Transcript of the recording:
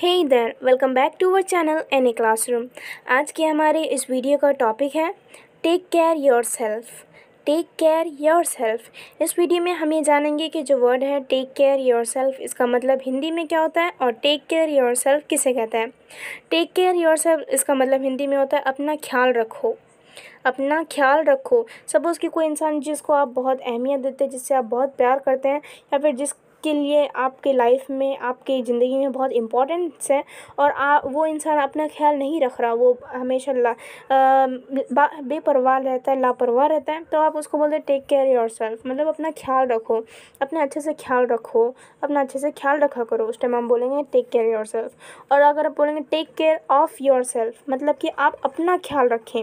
हे इधर welcome back to our channel N A classroom आज के हमारे इस वीडियो का टॉपिक है take care yourself take care yourself इस वीडियो में हम ये जानेंगे कि जो वर्ड है टेक केयर योर सेल्फ इसका मतलब हिंदी में क्या होता है और टेक केयर योर सेल्फ किसे कहते हैं टेक केयर योर सेल्फ इसका मतलब हिंदी में होता है अपना ख्याल रखो अपना ख्याल रखो सपोज़ कि कोई इंसान जिसको आप बहुत अहमियत देते हैं जिससे आप बहुत प्यार करते हैं या फिर जिस आपके लिए आपके लाइफ में आपके ज़िंदगी में बहुत इम्पोर्टेंस है और आ, वो इंसान अपना ख्याल नहीं रख रहा वो हमेशा ला बेपरवाह रहता है लापरवाह रहता है तो आप उसको बोलते हैं टेक केयर योर सेल्फ मतलब अपना ख्याल रखो अपने अच्छे से ख्याल रखो अपना अच्छे से ख्याल रखा करो उस टाइम हम बोलेंगे टेक केयर योर सेल्फ और अगर आप बोलेंगे take care of yourself मतलब कि आप अपना ख्याल रखें